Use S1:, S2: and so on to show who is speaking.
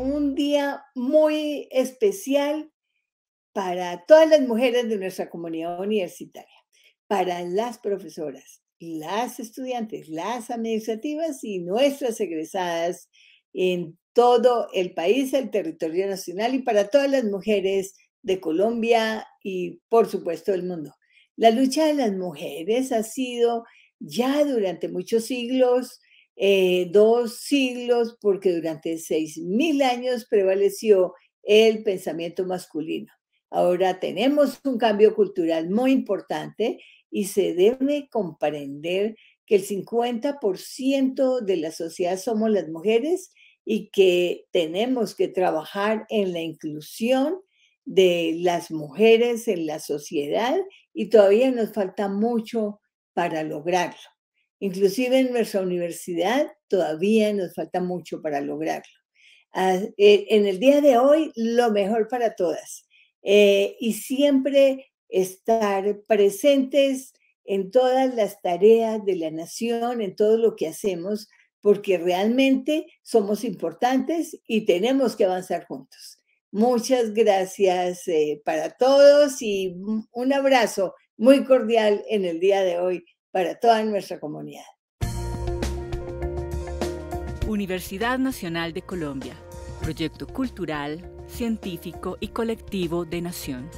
S1: un día muy especial para todas las mujeres de nuestra comunidad universitaria, para las profesoras, las estudiantes, las administrativas y nuestras egresadas en todo el país, el territorio nacional y para todas las mujeres de Colombia y por supuesto del mundo. La lucha de las mujeres ha sido ya durante muchos siglos eh, dos siglos porque durante seis mil años prevaleció el pensamiento masculino. Ahora tenemos un cambio cultural muy importante y se debe comprender que el 50% de la sociedad somos las mujeres y que tenemos que trabajar en la inclusión de las mujeres en la sociedad y todavía nos falta mucho para lograrlo. Inclusive en nuestra universidad todavía nos falta mucho para lograrlo. Ah, eh, en el día de hoy, lo mejor para todas. Eh, y siempre estar presentes en todas las tareas de la nación, en todo lo que hacemos, porque realmente somos importantes y tenemos que avanzar juntos. Muchas gracias eh, para todos y un abrazo muy cordial en el día de hoy para toda nuestra comunidad.
S2: Universidad Nacional de Colombia, proyecto cultural,
S1: científico
S2: y colectivo de Nación.